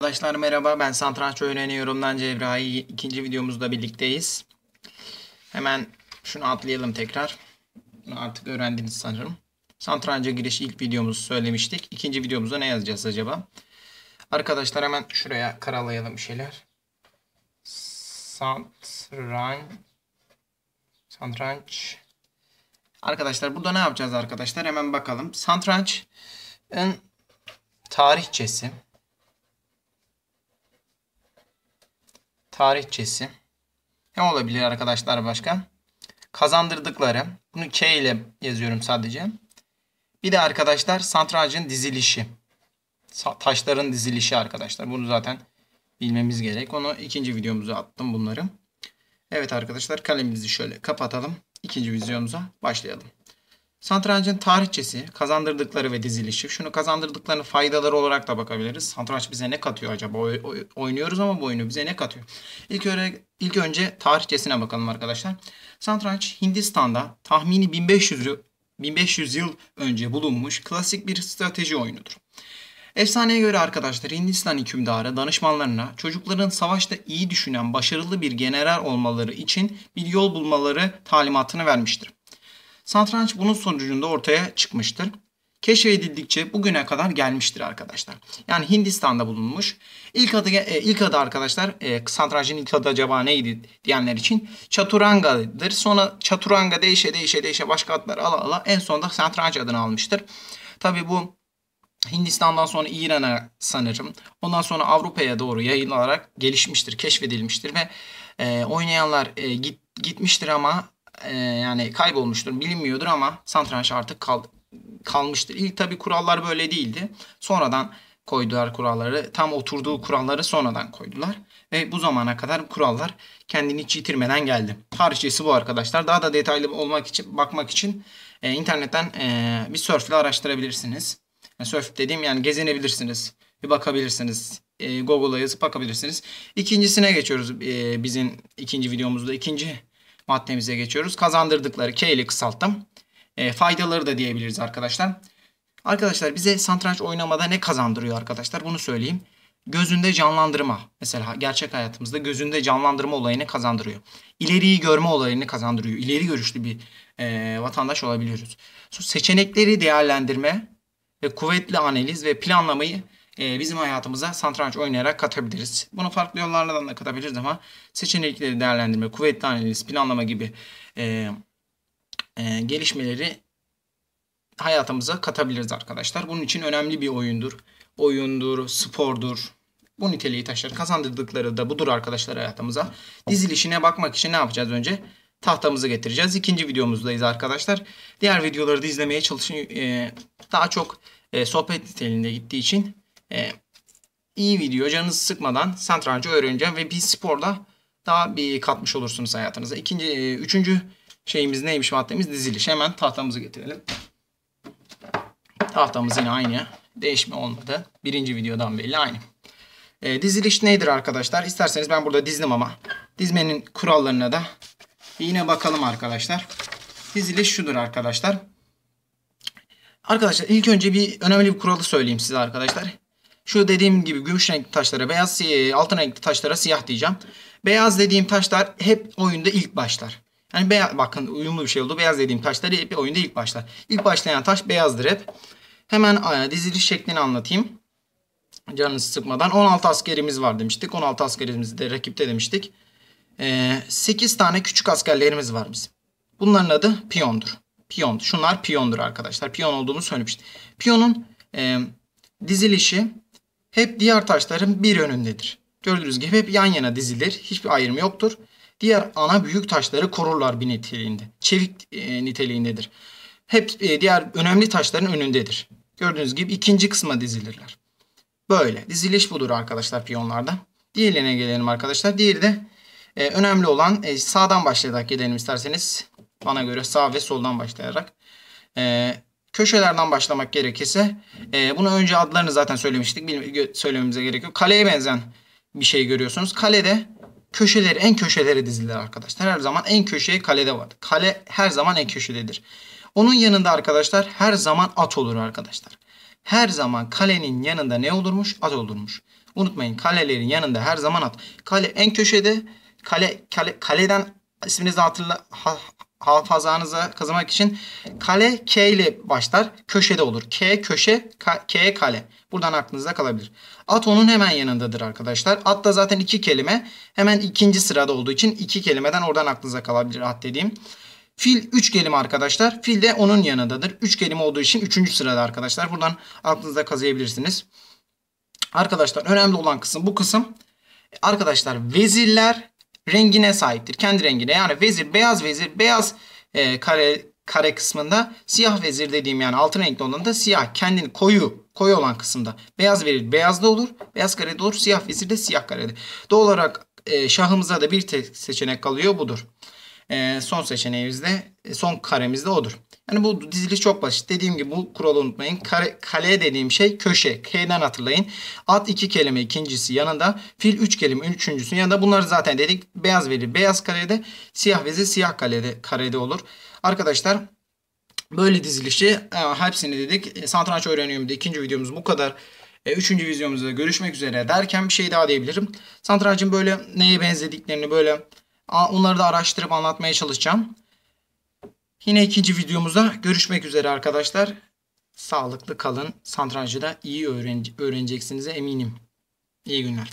Arkadaşlar merhaba ben Satranç Öğreni Yorumdan Cebrahi ikinci videomuzda birlikteyiz. Hemen şunu atlayalım tekrar. Bunu artık öğrendiniz sanırım. Satranca giriş ilk videomuzu söylemiştik. İkinci videomuzda ne yazacağız acaba? Arkadaşlar hemen şuraya karalayalım bir şeyler. Santranç. Santranç. Arkadaşlar burada ne yapacağız arkadaşlar? Hemen bakalım. Santrançın tarihçesi tarihçesi. Ne olabilir arkadaşlar başka? Kazandırdıkları. Bunu K ile yazıyorum sadece. Bir de arkadaşlar santracın dizilişi. Taşların dizilişi arkadaşlar. Bunu zaten bilmemiz gerek. Onu ikinci videomuza attım bunları. Evet arkadaşlar kalemimizi şöyle kapatalım. İkinci videomuza başlayalım. Satrancın tarihçesi, kazandırdıkları ve dizilişi. Şunu kazandırdıklarını faydaları olarak da bakabiliriz. Satranç bize ne katıyor acaba? Oy, oy, oynuyoruz ama bu oyunu bize ne katıyor? İlk, öyle, ilk önce tarihçesine bakalım arkadaşlar. Satranç Hindistan'da tahmini 1500, 1500 yıl önce bulunmuş klasik bir strateji oyunudur. Efsaneye göre arkadaşlar Hindistan hükümdarı danışmanlarına çocukların savaşta iyi düşünen başarılı bir general olmaları için bir yol bulmaları talimatını vermiştir. Satranç bunun sonucunda ortaya çıkmıştır. Keşfedildikçe bugüne kadar gelmiştir arkadaşlar. Yani Hindistan'da bulunmuş. İlk adı e, ilk adı arkadaşlar e, satrancın ilk adı acaba neydi diyenler için Chaturanga'dır. Sonra Chaturanga değişe değişe değişe başka adlar ala ala en sonunda satranç adını almıştır. Tabi bu Hindistan'dan sonra İran'a sanırım. Ondan sonra Avrupa'ya doğru yayılarak gelişmiştir, keşfedilmiştir ve e, oynayanlar e, git, gitmiştir ama ee, yani kaybolmuştur, bilinmiyordur ama satranç artık kal, kalmıştır. İlk tabi kurallar böyle değildi. Sonradan koydular kuralları. Tam oturduğu kuralları sonradan koydular. Ve bu zamana kadar kurallar kendini hiç yitirmeden geldi. Tarihçesi bu arkadaşlar. Daha da detaylı olmak için bakmak için e, internetten e, bir surf ile araştırabilirsiniz. Yani surf dediğim yani gezinebilirsiniz. Bir bakabilirsiniz. E, Google'a yazıp bakabilirsiniz. İkincisine geçiyoruz e, bizim ikinci videomuzda. İkinci maddemize geçiyoruz. Kazandırdıkları K ile kısalttım. E, faydaları da diyebiliriz arkadaşlar. Arkadaşlar bize satranç oynamada ne kazandırıyor arkadaşlar bunu söyleyeyim. Gözünde canlandırma mesela gerçek hayatımızda gözünde canlandırma olayını kazandırıyor. İleriyi görme olayını kazandırıyor. İleri görüşlü bir e, vatandaş olabiliyoruz. Seçenekleri değerlendirme ve kuvvetli analiz ve planlamayı e, bizim hayatımıza satranç oynayarak katabiliriz. Bunu farklı yollardan da katabiliriz ama seçenekleri değerlendirme, kuvvetli analiz, planlama gibi e, e, gelişmeleri hayatımıza katabiliriz arkadaşlar. Bunun için önemli bir oyundur. Oyundur, spordur. Bu niteliği taşır. Kazandırdıkları da budur arkadaşlar hayatımıza. Dizilişine bakmak için ne yapacağız önce? tahtamızı getireceğiz. İkinci videomuzdayız arkadaşlar. Diğer videoları da izlemeye çalışın. Ee, daha çok e, sohbet niteliğinde gittiği için e, iyi video canınızı sıkmadan satrançı öğreneceğim ve bir sporda daha bir katmış olursunuz hayatınıza. İkinci, e, üçüncü şeyimiz neymiş maddemiz? Diziliş. Hemen tahtamızı getirelim. Tahtamız yine aynı. Değişme olmadı. Birinci videodan belli aynı. E, diziliş nedir arkadaşlar? İsterseniz ben burada dizdim ama dizmenin kurallarına da yine bakalım arkadaşlar. Diziliş şudur arkadaşlar. Arkadaşlar ilk önce bir önemli bir kuralı söyleyeyim size arkadaşlar. Şu dediğim gibi gümüş renkli taşlara beyaz, e, altın renkli taşlara siyah diyeceğim. Beyaz dediğim taşlar hep oyunda ilk başlar. Yani beyaz, bakın uyumlu bir şey oldu. Beyaz dediğim taşlar hep oyunda ilk başlar. İlk başlayan taş beyazdır hep. Hemen e, diziliş şeklini anlatayım. Canınızı sıkmadan. 16 askerimiz var demiştik. 16 askerimiz de rakipte demiştik. 8 e, tane küçük askerlerimiz var bizim. Bunların adı piyondur. Piyon. Şunlar piyondur arkadaşlar. Piyon olduğunu söylemiştik. Piyonun e, dizilişi hep diğer taşların bir önündedir. Gördüğünüz gibi hep yan yana dizilir. Hiçbir ayrım yoktur. Diğer ana büyük taşları korurlar bir niteliğinde. Çevik e, niteliğindedir. Hep e, diğer önemli taşların önündedir. Gördüğünüz gibi ikinci kısma dizilirler. Böyle. Diziliş budur arkadaşlar piyonlarda. Diğerine gelelim arkadaşlar. Diğeri de e, önemli olan e, sağdan başlayarak gidelim isterseniz. Bana göre sağ ve soldan başlayarak. E, Köşelerden başlamak gerekirse e, bunu önce adlarını zaten söylemiştik. Bilmi, söylememize gerek yok. Kaleye benzen bir şey görüyorsunuz. Kalede köşeleri en köşelere dizilir arkadaşlar. Her zaman en köşeye kalede var. Kale her zaman en köşededir. Onun yanında arkadaşlar her zaman at olur arkadaşlar. Her zaman kalenin yanında ne olurmuş? At olurmuş. Unutmayın kalelerin yanında her zaman at. Kale en köşede. Kale, kale kaleden isminizi hatırla, ha, hafızanıza kazımak için kale K ile başlar. Köşede olur. K köşe K, kale. Buradan aklınızda kalabilir. At onun hemen yanındadır arkadaşlar. At da zaten iki kelime. Hemen ikinci sırada olduğu için iki kelimeden oradan aklınıza kalabilir at dediğim. Fil 3 kelime arkadaşlar. Fil de onun yanındadır. 3 kelime olduğu için 3. sırada arkadaşlar. Buradan aklınıza kazıyabilirsiniz. Arkadaşlar önemli olan kısım bu kısım. Arkadaşlar vezirler rengine sahiptir. Kendi rengine. Yani vezir beyaz vezir beyaz e, kare kare kısmında siyah vezir dediğim yani altın renkli olan da siyah kendini koyu koyu olan kısımda beyaz vezir beyazda olur beyaz karede olur siyah vezir de siyah karede. Doğal olarak e, şahımıza da bir tek seçenek kalıyor budur. E, son seçeneğimizde e, son karemizde odur. Hani bu diziliş çok basit. Dediğim gibi bu kuralı unutmayın. Kare, kale dediğim şey köşe. K'den hatırlayın. At iki kelime ikincisi yanında. Fil üç kelime üçüncüsü yanında. Bunlar zaten dedik. Beyaz veri beyaz karede. Siyah vezi siyah kalede, karede olur. Arkadaşlar böyle dizilişi e, hepsini dedik. E, Satranç öğreniyorum ikinci videomuz bu kadar. E, üçüncü videomuzda görüşmek üzere derken bir şey daha diyebilirim. Satrancın böyle neye benzediklerini böyle onları da araştırıp anlatmaya çalışacağım. Yine ikinci videomuzda görüşmek üzere arkadaşlar. Sağlıklı kalın. Satrancı da iyi öğren öğreneceksinize eminim. İyi günler.